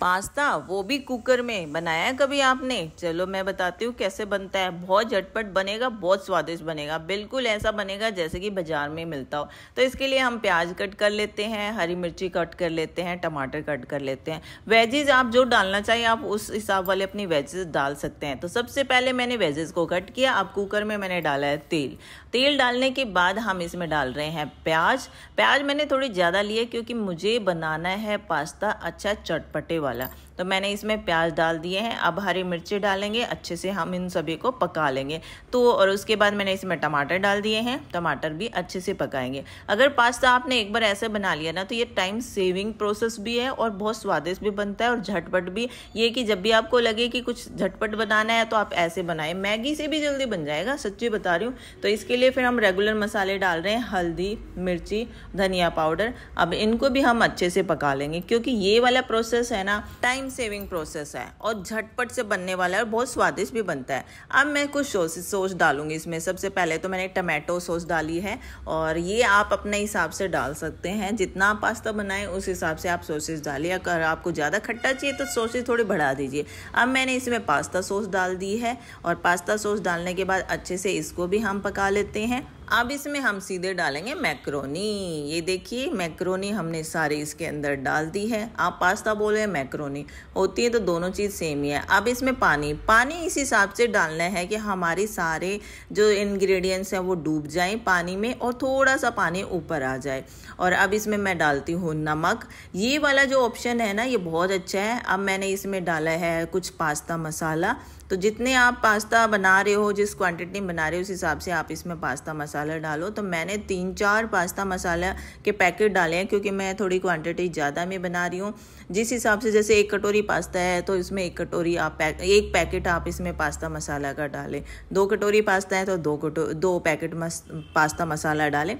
pasta वो भी cooker में बनाया कभी आपने चलो मैं बताती हूँ कैसे बनता है बहुत झटपट बनेगा बहुत स्वादिष्ट बनेगा बिल्कुल ऐसा बनेगा जैसे कि बाजार में मिलता हो तो इसके लिए हम प्याज कट कर लेते हैं हरी मिर्ची कट कर लेते हैं टमाटर कट कर लेते हैं वेजेज आप जो डालना चाहिए आप उस हिसाब वाले अपनी वेजेज डाल सकते हैं तो सबसे पहले मैंने वेजेज को कट किया अब कुकर में मैंने डाला है तेल तेल डालने के बाद हम इसमें डाल रहे हैं प्याज प्याज मैंने थोड़ी ज़्यादा है क्योंकि मुझे बनाना है पास्ता अच्छा चटपटे वाला Zavala तो मैंने इसमें प्याज डाल दिए हैं अब हरी मिर्ची डालेंगे अच्छे से हम इन सभी को पका लेंगे तो और उसके बाद मैंने इसमें टमाटर डाल दिए हैं टमाटर भी अच्छे से पकाएंगे अगर पास्ता आपने एक बार ऐसे बना लिया ना तो ये टाइम सेविंग प्रोसेस भी है और बहुत स्वादिष्ट भी बनता है और झटपट भी ये कि जब भी आपको लगे कि कुछ झटपट बनाना है तो आप ऐसे बनाएं मैगी से भी जल्दी बन जाएगा सच्ची बता रही हूँ तो इसके लिए फिर हम रेगुलर मसाले डाल रहे हैं हल्दी मिर्ची धनिया पाउडर अब इनको भी हम अच्छे से पका लेंगे क्योंकि ये वाला प्रोसेस है ना टाइम सेविंग प्रोसेस है और झटपट से बनने वाला है और बहुत स्वादिष्ट भी बनता है अब मैं कुछ सोस सॉस डालूंगी इसमें सबसे पहले तो मैंने टमाटो सॉस डाली है और ये आप अपने हिसाब से डाल सकते हैं जितना आप पास्ता बनाएं उस हिसाब से आप सोसेस डालिए अगर आपको ज़्यादा खट्टा चाहिए तो सॉसेज थोड़ी बढ़ा दीजिए अब मैंने इसमें पास्ता सॉस डाल दी है और पास्ता सॉस डालने के बाद अच्छे से इसको भी हम पका लेते हैं अब इसमें हम सीधे डालेंगे मैक्रोनी ये देखिए मैक्रोनी हमने सारी इसके अंदर डाल दी है आप पास्ता बोले मैक्रोनी होती है तो दोनों चीज़ सेम ही है अब इसमें पानी पानी इस हिसाब से डालना है कि हमारे सारे जो इन्ग्रीडियंट्स हैं वो डूब जाएं पानी में और थोड़ा सा पानी ऊपर आ जाए और अब इसमें मैं डालती हूँ नमक ये वाला जो ऑप्शन है ना ये बहुत अच्छा है अब मैंने इसमें डाला है कुछ पास्ता मसाला तो जितने आप पास्ता बना रहे हो जिस क्वांटिटी में बना रहे हो उस हिसाब से आप इसमें पास्ता मसाला डालो तो मैंने तीन चार पास्ता मसाला के पैकेट डाले हैं क्योंकि मैं थोड़ी क्वांटिटी ज़्यादा में बना रही हूँ जिस हिसाब से जैसे एक कटोरी पास्ता है तो इसमें एक कटोरी आप पैक एक पैकेट आप इसमें पास्ता मसाला का डालें दो कटोरी पास्ता है तो दो कटो दो पैकेट मस, पास्ता मसाला डालें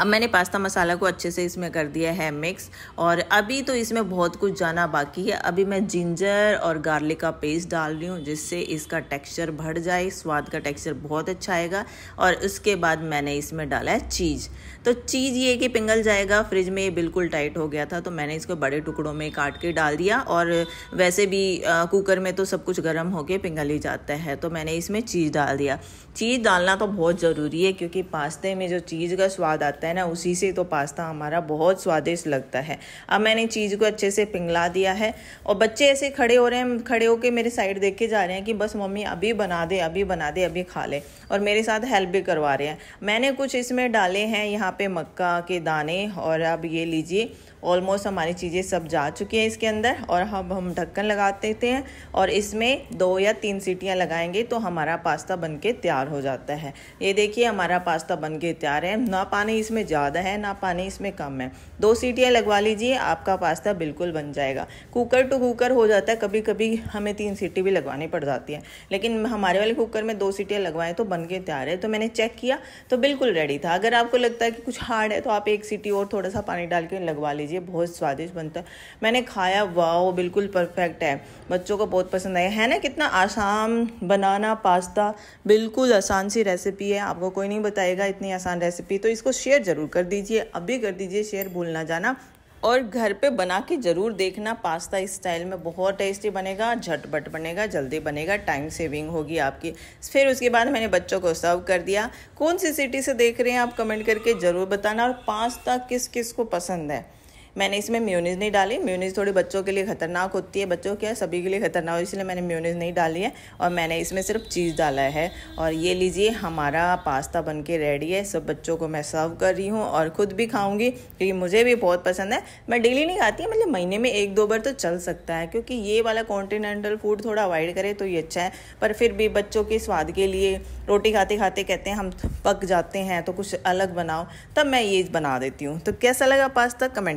अब मैंने पास्ता मसाला को अच्छे से इसमें कर दिया है मिक्स और अभी तो इसमें बहुत कुछ जाना बाकी है अभी मैं जिंजर और गार्लिक का पेस्ट डाल रही हूँ जिससे इसका टेक्सचर बढ़ जाए स्वाद का टेक्सचर बहुत अच्छा आएगा और उसके बाद मैंने इसमें डाला है चीज़ तो चीज़ ये कि पिंगल जाएगा फ्रिज में ये बिल्कुल टाइट हो गया था तो मैंने इसको बड़े टुकड़ों में काट के डाल दिया और वैसे भी कुकर में तो सब कुछ गर्म होकर पिंगल ही जाता है तो मैंने इसमें चीज़ डाल दिया चीज़ डालना तो बहुत ज़रूरी है क्योंकि पास्ते में जो चीज़ का स्वाद आता है है ना उसी से तो पास्ता हमारा बहुत स्वादिष्ट लगता है अब मैंने चीज़ को अच्छे से पिघला दिया है और बच्चे ऐसे खड़े हो रहे हैं खड़े होकर मेरे साइड देख के जा रहे हैं कि बस मम्मी अभी बना दे अभी बना दे अभी खा ले और मेरे साथ हेल्प भी करवा रहे हैं मैंने कुछ इसमें डाले हैं यहाँ पे मक्का के दाने और अब ये लीजिए ऑलमोस्ट हमारी चीज़ें सब जा चुकी हैं इसके अंदर और अब हम ढक्कन लगा देते हैं और इसमें दो या तीन सीटियाँ लगाएंगे तो हमारा पास्ता बनके तैयार हो जाता है ये देखिए हमारा पास्ता बनके तैयार है ना पानी इसमें ज़्यादा है ना पानी इसमें कम है दो सीटियाँ लगवा लीजिए आपका पास्ता बिल्कुल बन जाएगा कुकर टू कुकर हो जाता है कभी कभी हमें तीन सीटी भी लगवानी पड़ जाती है लेकिन हमारे वाले कुकर में दो सीटियाँ लगवाएं तो बन के तैयार है तो मैंने चेक किया तो बिल्कुल रेडी था अगर आपको लगता है कि कुछ हार्ड है तो आप एक सीटी और थोड़ा सा पानी डाल के लगवा लीजिए बहुत स्वादिष्ट बनता है मैंने खाया वाह बिल्कुल परफेक्ट है बच्चों को बहुत पसंद आया है ना कितना आसान बनाना पास्ता बिल्कुल आसान सी रेसिपी है आपको कोई नहीं बताएगा इतनी आसान रेसिपी तो इसको शेयर शेयर ज़रूर कर दीजिए अभी कर दीजिए शेयर भूल ना जाना और घर पे बना के ज़रूर देखना पास्ता स्टाइल में बहुत टेस्टी बनेगा झटपट बनेगा जल्दी बनेगा टाइम सेविंग होगी आपकी फिर उसके बाद मैंने बच्चों को सर्व कर दिया कौन सी सिटी से देख रहे हैं आप कमेंट करके ज़रूर बताना और पास्ता किस किस को पसंद है मैंने इसमें म्यूनिज नहीं डाली म्यूनिज थोड़ी बच्चों के लिए ख़तरनाक होती है बच्चों के सभी के लिए ख़तरनाक इसलिए मैंने म्यूनिज नहीं डाली है और मैंने इसमें सिर्फ चीज़ डाला है और ये लीजिए हमारा पास्ता बन के रेडी है सब बच्चों को मैं सर्व कर रही हूँ और ख़ुद भी खाऊँगी क्योंकि मुझे भी बहुत पसंद है मैं डेली नहीं खाती मतलब महीने में एक दो बार तो चल सकता है क्योंकि ये वाला कॉन्टिनेंटल फूड थोड़ा अवॉइड करे तो ये अच्छा है पर फिर भी बच्चों के स्वाद के लिए रोटी खाते खाते कहते हैं हम पक जाते हैं तो कुछ अलग बनाओ तब मैं ये बना देती हूँ तो कैसा लगा पास्ता कमेंट